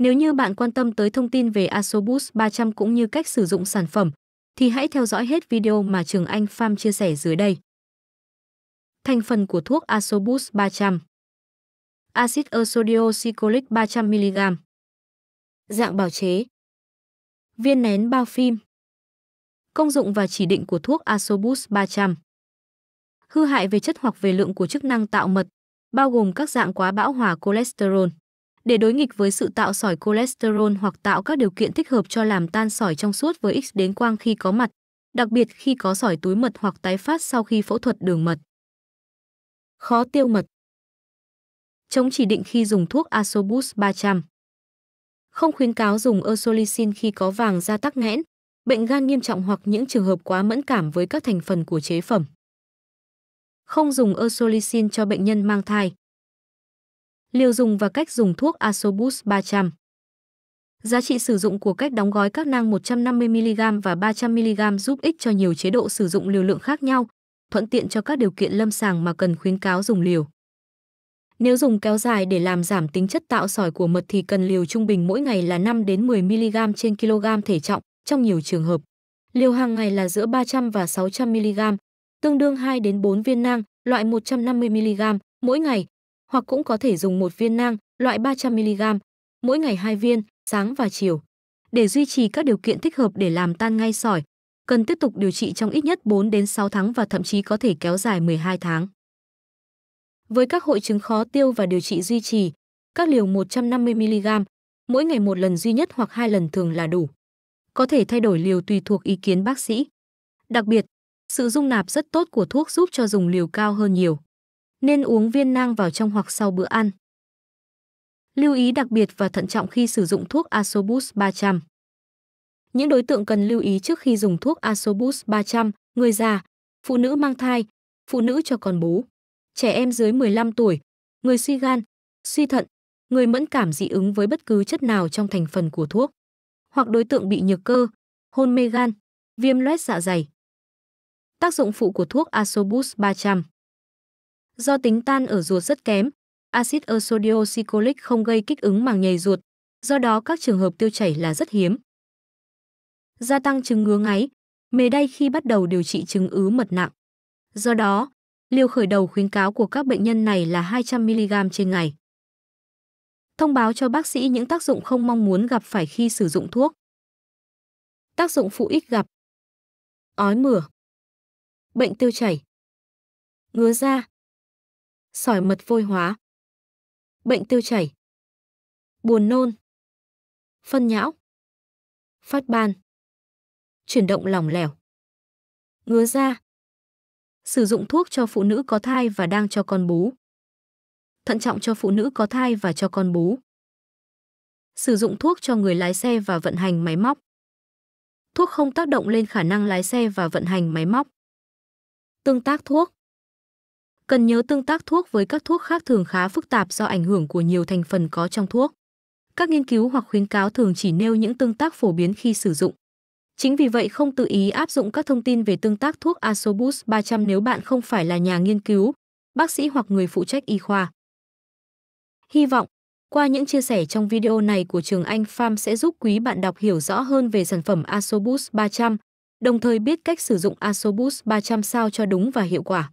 Nếu như bạn quan tâm tới thông tin về Asobus 300 cũng như cách sử dụng sản phẩm, thì hãy theo dõi hết video mà Trường Anh Farm chia sẻ dưới đây. Thành phần của thuốc Asobus 300 Acid ursodeoxycholic 300mg Dạng bào chế Viên nén bao phim Công dụng và chỉ định của thuốc Asobus 300 Hư hại về chất hoặc về lượng của chức năng tạo mật, bao gồm các dạng quá bão hòa cholesterol để đối nghịch với sự tạo sỏi cholesterol hoặc tạo các điều kiện thích hợp cho làm tan sỏi trong suốt với X đến quang khi có mặt, đặc biệt khi có sỏi túi mật hoặc tái phát sau khi phẫu thuật đường mật. Khó tiêu mật Chống chỉ định khi dùng thuốc Asobus 300 Không khuyến cáo dùng Ursolicin khi có vàng da tắc nghẽn, bệnh gan nghiêm trọng hoặc những trường hợp quá mẫn cảm với các thành phần của chế phẩm. Không dùng Ursolicin cho bệnh nhân mang thai liều dùng và cách dùng thuốc Asobus 300. Giá trị sử dụng của cách đóng gói các nang 150mg và 300mg giúp ích cho nhiều chế độ sử dụng liều lượng khác nhau, thuận tiện cho các điều kiện lâm sàng mà cần khuyến cáo dùng liều. Nếu dùng kéo dài để làm giảm tính chất tạo sỏi của mật thì cần liều trung bình mỗi ngày là 5 đến 10 mg trên kg thể trọng trong nhiều trường hợp. Liều hàng ngày là giữa 300 và 600 mg, tương đương 2 đến 4 viên nang, loại 150 mg mỗi ngày hoặc cũng có thể dùng một viên nang loại 300mg, mỗi ngày hai viên, sáng và chiều. Để duy trì các điều kiện thích hợp để làm tan ngay sỏi, cần tiếp tục điều trị trong ít nhất 4 đến 6 tháng và thậm chí có thể kéo dài 12 tháng. Với các hội chứng khó tiêu và điều trị duy trì, các liều 150mg, mỗi ngày một lần duy nhất hoặc hai lần thường là đủ. Có thể thay đổi liều tùy thuộc ý kiến bác sĩ. Đặc biệt, sự dung nạp rất tốt của thuốc giúp cho dùng liều cao hơn nhiều nên uống viên nang vào trong hoặc sau bữa ăn. Lưu ý đặc biệt và thận trọng khi sử dụng thuốc Asobus 300. Những đối tượng cần lưu ý trước khi dùng thuốc Asobus 300, người già, phụ nữ mang thai, phụ nữ cho con bú, trẻ em dưới 15 tuổi, người suy gan, suy thận, người mẫn cảm dị ứng với bất cứ chất nào trong thành phần của thuốc, hoặc đối tượng bị nhược cơ, hôn mê gan, viêm loét dạ dày. Tác dụng phụ của thuốc Asobus 300 Do tính tan ở ruột rất kém, axit ursodeoxycholic không gây kích ứng màng nhầy ruột, do đó các trường hợp tiêu chảy là rất hiếm. Gia tăng chứng ngứa ngáy, mề đay khi bắt đầu điều trị chứng ứ mật nặng. Do đó, liều khởi đầu khuyến cáo của các bệnh nhân này là 200mg trên ngày. Thông báo cho bác sĩ những tác dụng không mong muốn gặp phải khi sử dụng thuốc. Tác dụng phụ ít gặp. Ói mửa. Bệnh tiêu chảy. Ngứa da sỏi mật vôi hóa. Bệnh tiêu chảy. Buồn nôn. Phân nhão. Phát ban. Chuyển động lỏng lẻo. Ngứa da. Sử dụng thuốc cho phụ nữ có thai và đang cho con bú. Thận trọng cho phụ nữ có thai và cho con bú. Sử dụng thuốc cho người lái xe và vận hành máy móc. Thuốc không tác động lên khả năng lái xe và vận hành máy móc. Tương tác thuốc Cần nhớ tương tác thuốc với các thuốc khác thường khá phức tạp do ảnh hưởng của nhiều thành phần có trong thuốc. Các nghiên cứu hoặc khuyến cáo thường chỉ nêu những tương tác phổ biến khi sử dụng. Chính vì vậy không tự ý áp dụng các thông tin về tương tác thuốc Asobus 300 nếu bạn không phải là nhà nghiên cứu, bác sĩ hoặc người phụ trách y khoa. Hy vọng, qua những chia sẻ trong video này của trường Anh Farm sẽ giúp quý bạn đọc hiểu rõ hơn về sản phẩm Asobus 300, đồng thời biết cách sử dụng Asobus 300 sao cho đúng và hiệu quả.